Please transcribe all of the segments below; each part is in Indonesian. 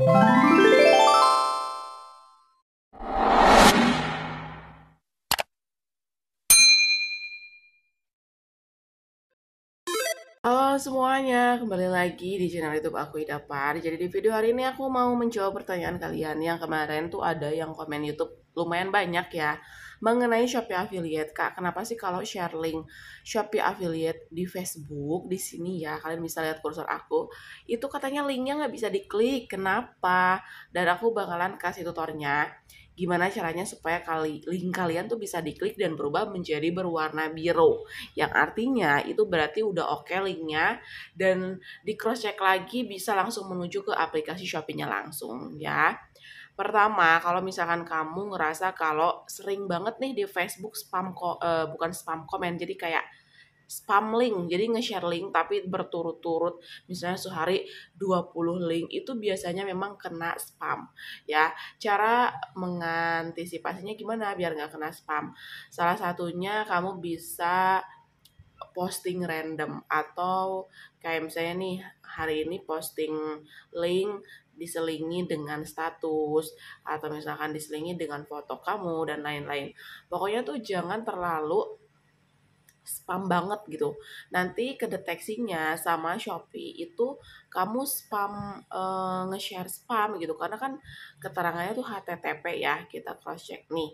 you semuanya, kembali lagi di channel YouTube aku ida par. Jadi di video hari ini aku mau menjawab pertanyaan kalian yang kemarin tuh ada yang komen YouTube lumayan banyak ya mengenai Shopee affiliate. Kak, kenapa sih kalau share link Shopee affiliate di Facebook di sini ya, kalian bisa lihat kursor aku, itu katanya linknya nggak bisa diklik. Kenapa? Dan aku bakalan kasih tutornya gimana caranya supaya kali link kalian tuh bisa diklik dan berubah menjadi berwarna biru yang artinya itu berarti udah oke okay linknya dan di cross check lagi bisa langsung menuju ke aplikasi shoppingnya langsung ya Pertama, kalau misalkan kamu ngerasa kalau sering banget nih di Facebook spam ko, uh, bukan spam komen, jadi kayak spam link jadi nge-share link tapi berturut-turut misalnya sehari 20 link itu biasanya memang kena spam ya cara mengantisipasinya gimana biar nggak kena spam salah satunya kamu bisa posting random atau kayak misalnya nih hari ini posting link diselingi dengan status atau misalkan diselingi dengan foto kamu dan lain-lain pokoknya tuh jangan terlalu spam banget gitu. Nanti kedeteksinya sama Shopee itu kamu spam e, nge-share spam gitu karena kan keterangannya tuh HTTP ya, kita cross check nih.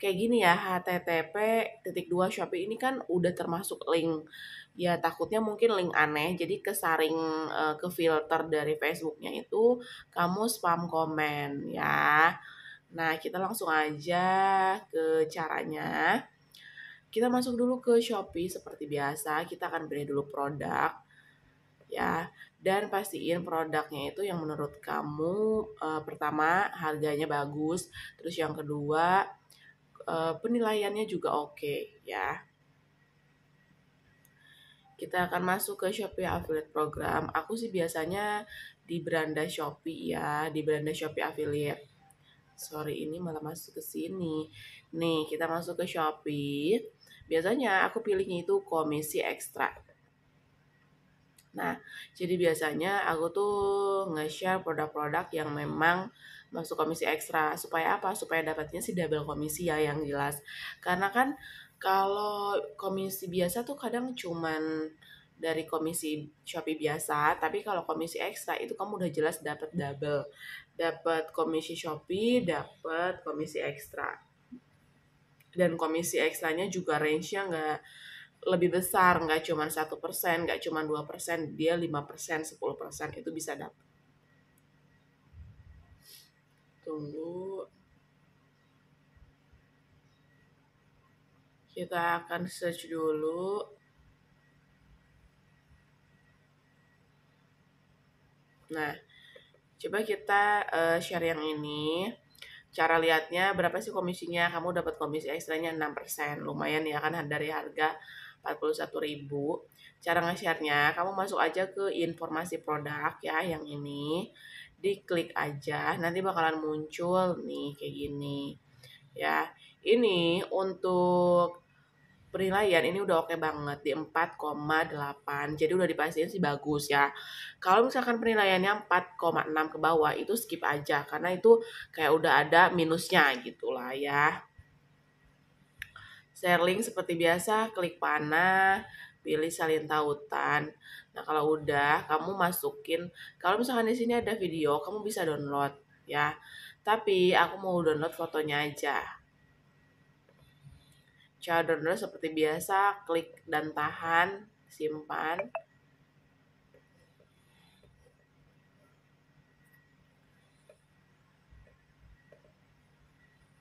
Kayak gini ya, HTTP titik dua Shopee ini kan udah termasuk link. Ya takutnya mungkin link aneh, jadi kesaring e, ke filter dari Facebooknya itu kamu spam komen ya. Nah, kita langsung aja ke caranya. Kita masuk dulu ke Shopee seperti biasa, kita akan pilih dulu produk ya. Dan pastiin produknya itu yang menurut kamu uh, pertama harganya bagus, terus yang kedua uh, penilaiannya juga oke okay, ya. Kita akan masuk ke Shopee Affiliate Program. Aku sih biasanya di beranda Shopee ya, di beranda Shopee Affiliate sorry ini malah masuk ke sini. Nih, kita masuk ke Shopee. Biasanya aku pilihnya itu komisi ekstra. Nah, jadi biasanya aku tuh nge-share produk-produk yang memang masuk komisi ekstra. Supaya apa? Supaya dapatnya sih double komisi ya yang jelas. Karena kan kalau komisi biasa tuh kadang cuman dari komisi Shopee biasa, tapi kalau komisi ekstra itu kamu udah jelas dapat double. Dapat komisi Shopee, dapat komisi ekstra dan komisi ekstranya juga range-nya nggak lebih besar nggak cuma satu persen nggak cuma dua persen dia lima persen sepuluh persen itu bisa dapat tunggu kita akan search dulu nah coba kita uh, share yang ini cara lihatnya berapa sih komisinya kamu dapat komisi ekstranya 6% lumayan ya kan dari harga 41.000 cara nge-share-nya kamu masuk aja ke informasi produk ya yang ini diklik aja nanti bakalan muncul nih kayak gini ya ini untuk penilaian ini udah oke okay banget di 4,8 jadi udah dipastikan sih bagus ya kalau misalkan penilaiannya 4,6 ke bawah itu skip aja karena itu kayak udah ada minusnya gitulah ya share link seperti biasa klik panah pilih salin tautan nah kalau udah kamu masukin kalau misalkan di sini ada video kamu bisa download ya tapi aku mau download fotonya aja cara download seperti biasa, klik dan tahan, simpan.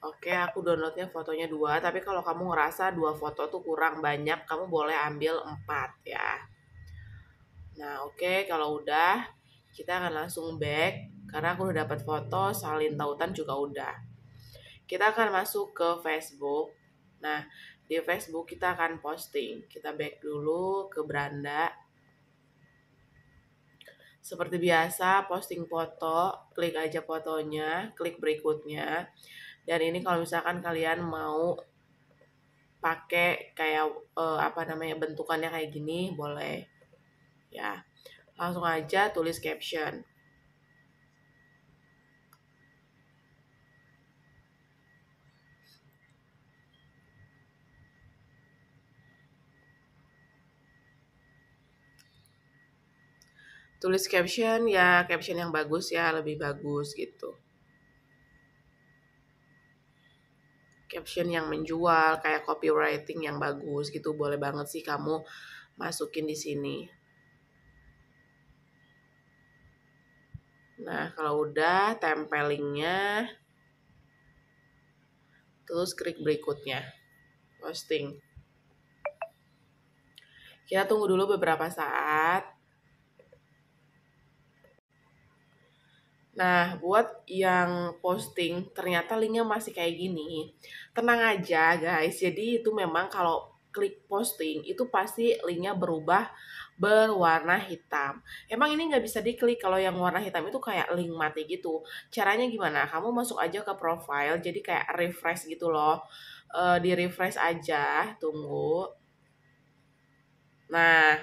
Oke, aku downloadnya fotonya dua, tapi kalau kamu ngerasa dua foto tuh kurang banyak, kamu boleh ambil empat ya. Nah, oke, kalau udah, kita akan langsung back, karena aku udah dapat foto, salin tautan juga udah. Kita akan masuk ke Facebook. Nah, di Facebook kita akan posting. Kita back dulu ke beranda. Seperti biasa, posting foto, klik aja fotonya, klik berikutnya. Dan ini kalau misalkan kalian mau pakai kayak eh, apa namanya bentukannya kayak gini, boleh. Ya. Langsung aja tulis caption. tulis caption ya caption yang bagus ya lebih bagus gitu caption yang menjual kayak copywriting yang bagus gitu boleh banget sih kamu masukin di sini nah kalau udah tempelingnya terus klik berikutnya posting kita tunggu dulu beberapa saat Nah, buat yang posting ternyata linknya masih kayak gini, tenang aja guys. Jadi itu memang kalau klik posting itu pasti linknya berubah berwarna hitam. Emang ini nggak bisa diklik kalau yang warna hitam itu kayak link mati gitu. Caranya gimana? Kamu masuk aja ke profile, jadi kayak refresh gitu loh. E, di refresh aja, tunggu. Nah,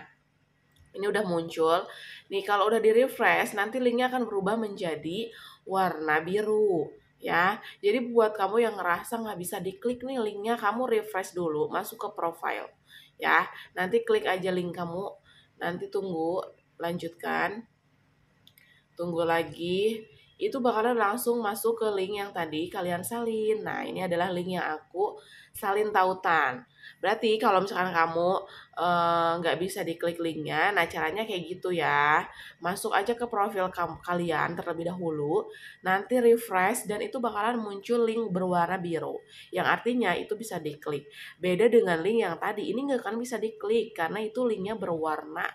ini udah muncul. Nih kalau udah di refresh nanti linknya akan berubah menjadi warna biru ya. Jadi buat kamu yang ngerasa nggak bisa diklik nih linknya kamu refresh dulu masuk ke profile ya. Nanti klik aja link kamu. Nanti tunggu lanjutkan. Tunggu lagi itu bakalan langsung masuk ke link yang tadi kalian salin. Nah, ini adalah link yang aku salin tautan. Berarti kalau misalkan kamu eh, nggak uh, bisa diklik linknya, nah caranya kayak gitu ya. Masuk aja ke profil kamu, kalian terlebih dahulu, nanti refresh dan itu bakalan muncul link berwarna biru. Yang artinya itu bisa diklik. Beda dengan link yang tadi, ini nggak akan bisa diklik karena itu linknya berwarna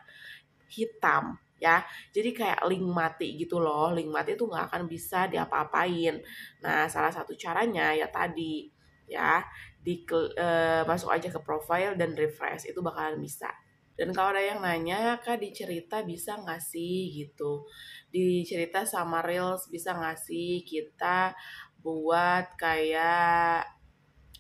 hitam ya jadi kayak link mati gitu loh link mati itu nggak akan bisa diapa-apain nah salah satu caranya ya tadi ya di uh, masuk aja ke profile dan refresh itu bakalan bisa dan kalau ada yang nanya kak dicerita bisa nggak sih gitu dicerita cerita sama reels bisa nggak sih kita buat kayak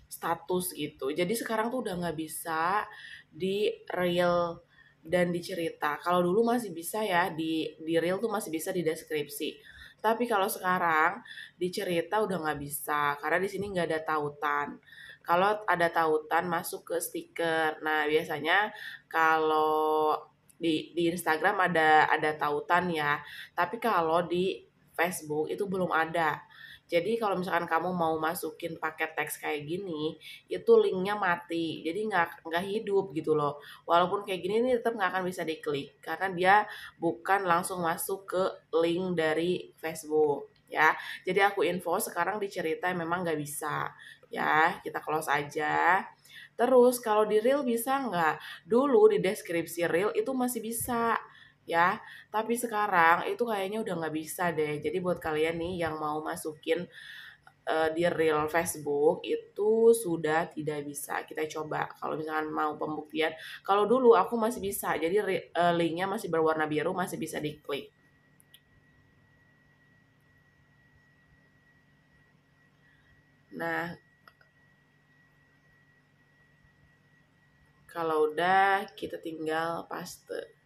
status gitu jadi sekarang tuh udah nggak bisa di reel dan dicerita kalau dulu masih bisa ya di di reel tuh masih bisa di deskripsi tapi kalau sekarang dicerita udah nggak bisa karena di sini nggak ada tautan kalau ada tautan masuk ke stiker. Nah, biasanya kalau di di Instagram ada ada tautan ya. Tapi kalau di Facebook itu belum ada. Jadi kalau misalkan kamu mau masukin paket teks kayak gini, itu linknya mati, jadi nggak nggak hidup gitu loh. Walaupun kayak gini ini tetap nggak akan bisa diklik karena dia bukan langsung masuk ke link dari Facebook ya jadi aku info sekarang di cerita memang nggak bisa ya kita close aja terus kalau di real bisa nggak dulu di deskripsi real itu masih bisa ya tapi sekarang itu kayaknya udah nggak bisa deh jadi buat kalian nih yang mau masukin eh, di real Facebook itu sudah tidak bisa kita coba kalau misalkan mau pembuktian kalau dulu aku masih bisa jadi eh, linknya masih berwarna biru masih bisa diklik Nah, kalau udah kita tinggal paste.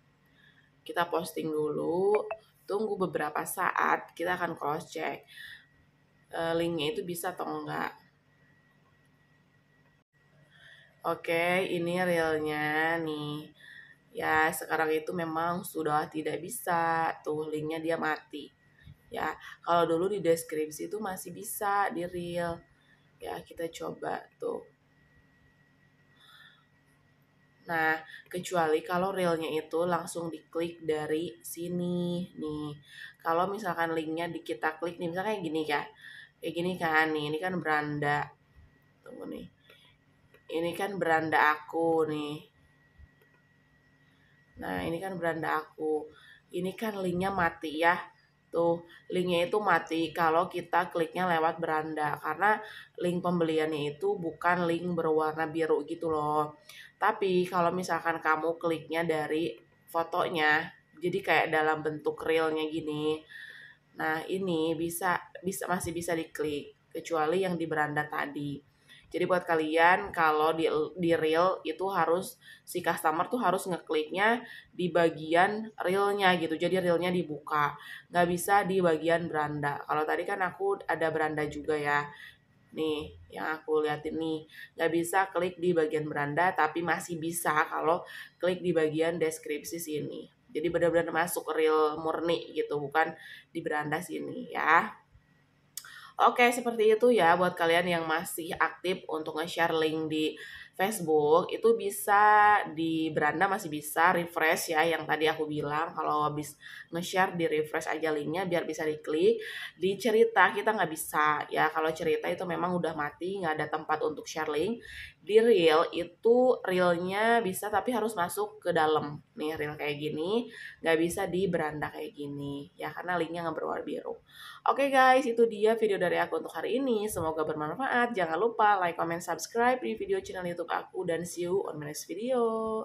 Kita posting dulu, tunggu beberapa saat kita akan cross check e, linknya itu bisa atau enggak. Oke, ini realnya nih. Ya, sekarang itu memang sudah tidak bisa. Tuh, linknya dia mati. Ya, kalau dulu di deskripsi itu masih bisa di real ya kita coba tuh Nah, kecuali kalau realnya itu langsung diklik dari sini nih. Kalau misalkan linknya di kita klik nih, misalnya kayak gini ya. Kayak gini kan nih, ini kan beranda. Tunggu nih. Ini kan beranda aku nih. Nah, ini kan beranda aku. Ini kan linknya mati ya jatuh, gitu. linknya itu mati kalau kita kliknya lewat beranda karena link pembeliannya itu bukan link berwarna biru gitu loh. Tapi kalau misalkan kamu kliknya dari fotonya, jadi kayak dalam bentuk realnya gini. Nah, ini bisa bisa masih bisa diklik kecuali yang di beranda tadi. Jadi buat kalian kalau di di reel itu harus si customer tuh harus ngekliknya di bagian reelnya gitu. Jadi reelnya dibuka, nggak bisa di bagian beranda. Kalau tadi kan aku ada beranda juga ya. Nih, yang aku lihat ini nggak bisa klik di bagian beranda, tapi masih bisa kalau klik di bagian deskripsi sini. Jadi benar-benar masuk real murni gitu, bukan di beranda sini ya. Oke, seperti itu ya buat kalian yang masih aktif untuk nge-share link di Facebook itu bisa di beranda masih bisa refresh ya yang tadi aku bilang kalau habis nge-share di refresh aja linknya biar bisa diklik di cerita kita nggak bisa ya kalau cerita itu memang udah mati nggak ada tempat untuk share link di reel itu reelnya bisa tapi harus masuk ke dalam nih reel kayak gini nggak bisa di beranda kayak gini ya karena linknya nggak berwarna biru oke guys itu dia video dari aku untuk hari ini semoga bermanfaat jangan lupa like comment subscribe di video channel youtube untuk aku dan see you on my next video.